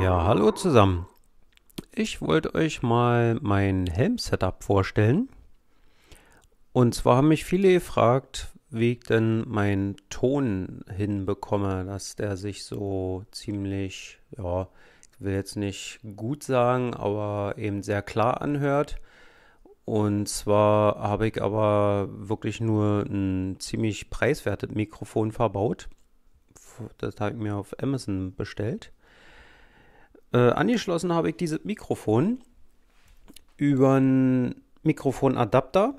Ja, hallo zusammen. Ich wollte euch mal mein Helm-Setup vorstellen. Und zwar haben mich viele gefragt, wie ich denn meinen Ton hinbekomme, dass der sich so ziemlich, ja, ich will jetzt nicht gut sagen, aber eben sehr klar anhört. Und zwar habe ich aber wirklich nur ein ziemlich preiswertes Mikrofon verbaut. Das habe ich mir auf Amazon bestellt. Äh, angeschlossen habe ich dieses Mikrofon über einen Mikrofonadapter,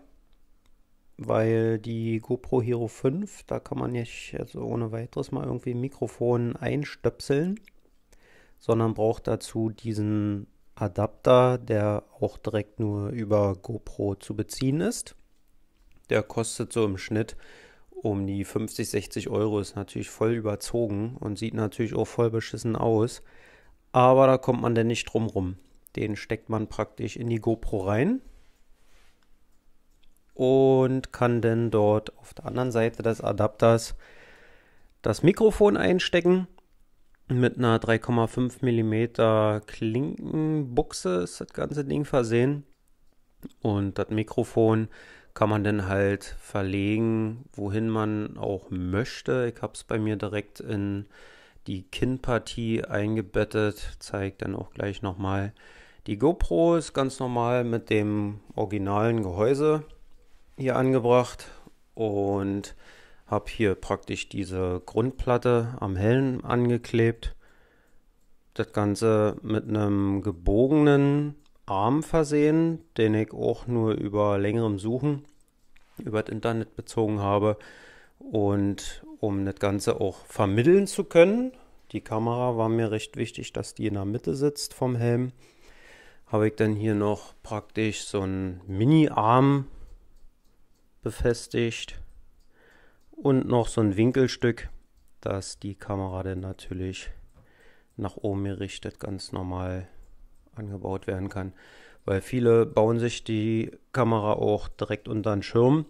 weil die GoPro Hero 5, da kann man nicht also ohne weiteres mal irgendwie ein Mikrofon einstöpseln, sondern braucht dazu diesen Adapter, der auch direkt nur über GoPro zu beziehen ist. Der kostet so im Schnitt um die 50, 60 Euro. Ist natürlich voll überzogen und sieht natürlich auch voll beschissen aus aber da kommt man denn nicht drum rum. Den steckt man praktisch in die GoPro rein und kann dann dort auf der anderen Seite des Adapters das Mikrofon einstecken. Mit einer 3,5 mm Klinkenbuchse ist das ganze Ding versehen. Und das Mikrofon kann man dann halt verlegen, wohin man auch möchte. Ich habe es bei mir direkt in die Kinnpartie eingebettet, zeigt dann auch gleich nochmal. Die GoPro ist ganz normal mit dem originalen Gehäuse hier angebracht und habe hier praktisch diese Grundplatte am Helm angeklebt. Das Ganze mit einem gebogenen Arm versehen, den ich auch nur über längerem Suchen über das Internet bezogen habe. Und um das Ganze auch vermitteln zu können, die Kamera war mir recht wichtig, dass die in der Mitte sitzt vom Helm, habe ich dann hier noch praktisch so einen Mini-Arm befestigt und noch so ein Winkelstück, dass die Kamera dann natürlich nach oben gerichtet ganz normal angebaut werden kann. Weil viele bauen sich die Kamera auch direkt unter den Schirm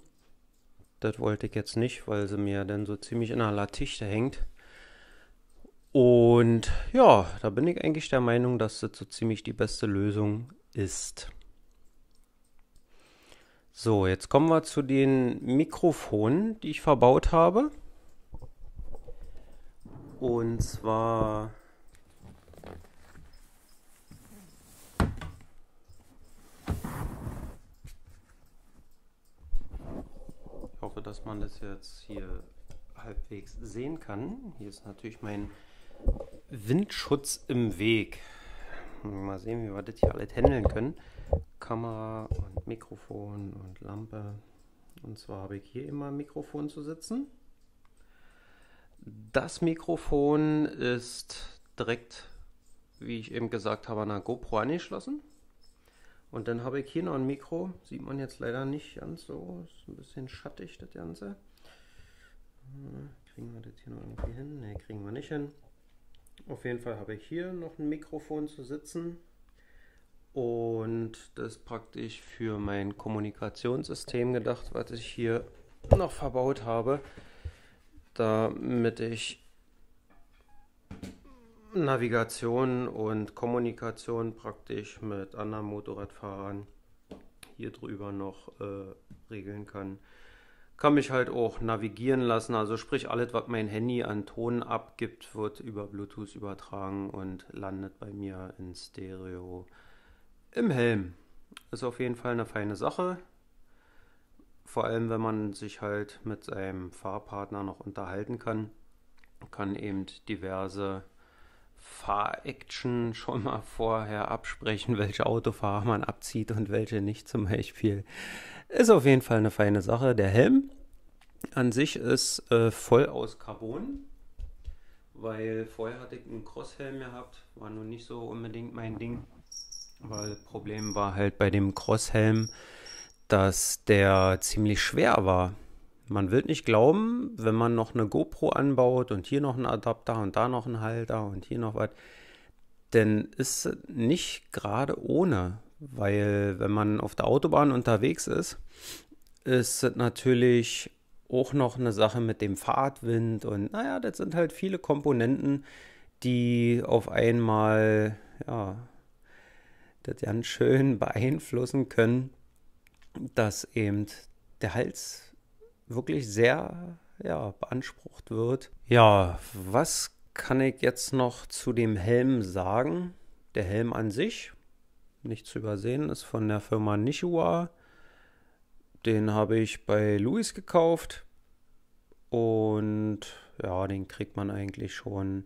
das wollte ich jetzt nicht, weil sie mir dann so ziemlich in der Latichte hängt. Und ja, da bin ich eigentlich der Meinung, dass das so ziemlich die beste Lösung ist. So, jetzt kommen wir zu den Mikrofonen, die ich verbaut habe. Und zwar dass man das jetzt hier halbwegs sehen kann. Hier ist natürlich mein Windschutz im Weg. Mal sehen, wie wir das hier alles handeln können. Kamera und Mikrofon und Lampe. Und zwar habe ich hier immer ein Mikrofon zu sitzen. Das Mikrofon ist direkt, wie ich eben gesagt habe, an der GoPro angeschlossen. Und dann habe ich hier noch ein Mikro. Sieht man jetzt leider nicht ganz so. Ist ein bisschen schattig, das Ganze. Hm, kriegen wir das hier noch irgendwie hin? Ne, kriegen wir nicht hin. Auf jeden Fall habe ich hier noch ein Mikrofon zu sitzen. Und das praktisch für mein Kommunikationssystem gedacht, was ich hier noch verbaut habe, damit ich Navigation und Kommunikation praktisch mit anderen Motorradfahrern hier drüber noch äh, regeln kann. Kann mich halt auch navigieren lassen, also sprich alles, was mein Handy an Ton abgibt, wird über Bluetooth übertragen und landet bei mir in Stereo im Helm. Ist auf jeden Fall eine feine Sache. Vor allem, wenn man sich halt mit seinem Fahrpartner noch unterhalten kann, kann eben diverse Fahr-Action schon mal vorher absprechen, welche Autofahrer man abzieht und welche nicht zum Beispiel. Ist auf jeden Fall eine feine Sache. Der Helm an sich ist äh, voll aus Carbon, weil vorher hatte ich einen Crosshelm gehabt, war nun nicht so unbedingt mein Ding, weil das Problem war halt bei dem Crosshelm, dass der ziemlich schwer war. Man wird nicht glauben, wenn man noch eine GoPro anbaut und hier noch einen Adapter und da noch einen Halter und hier noch was, denn ist nicht gerade ohne, weil wenn man auf der Autobahn unterwegs ist, ist natürlich auch noch eine Sache mit dem Fahrtwind und naja, das sind halt viele Komponenten, die auf einmal ja, das ganz schön beeinflussen können, dass eben der Hals wirklich sehr ja, beansprucht wird. Ja, was kann ich jetzt noch zu dem Helm sagen? Der Helm an sich, nicht zu übersehen, ist von der Firma Nishua. Den habe ich bei Louis gekauft. Und ja, den kriegt man eigentlich schon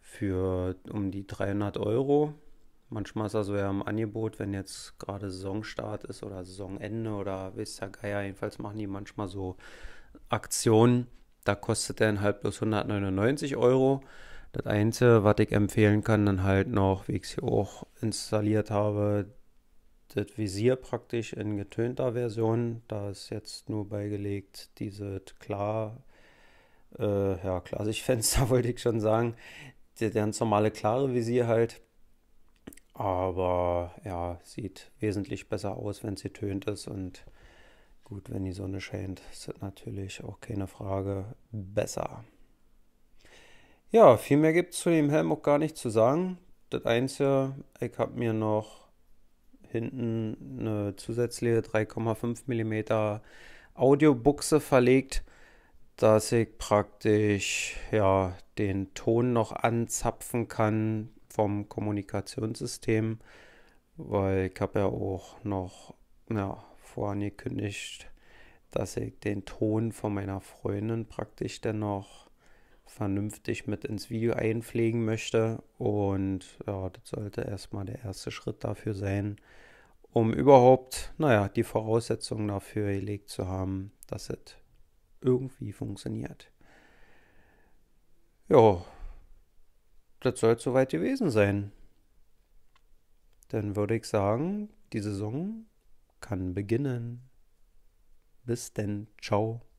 für um die 300 Euro. Manchmal ist er so ja im Angebot, wenn jetzt gerade Saisonstart ist oder Saisonende oder wisst ja Geier, jedenfalls machen die manchmal so Aktionen. Da kostet er dann halt bloß 199 Euro. Das Einzige, was ich empfehlen kann, dann halt noch, wie ich es hier auch installiert habe, das Visier praktisch in getönter Version. Da ist jetzt nur beigelegt dieses klar, äh, ja, klar, wollte ich schon sagen. Der ganz normale klare Visier halt aber ja, sieht wesentlich besser aus, wenn sie tönt ist und gut, wenn die Sonne scheint, ist das natürlich auch keine Frage besser. Ja, viel mehr gibt es zu dem Helm auch gar nicht zu sagen. Das Einzige, ich habe mir noch hinten eine zusätzliche 3,5 mm Audiobuchse verlegt, dass ich praktisch ja, den Ton noch anzapfen kann, vom Kommunikationssystem, weil ich habe ja auch noch ja, vorangekündigt, dass ich den Ton von meiner Freundin praktisch dennoch vernünftig mit ins Video einpflegen möchte. Und ja, das sollte erstmal der erste Schritt dafür sein, um überhaupt, naja, die Voraussetzungen dafür gelegt zu haben, dass es irgendwie funktioniert. Ja, das soll es soweit gewesen sein. Dann würde ich sagen, die Saison kann beginnen. Bis denn, ciao.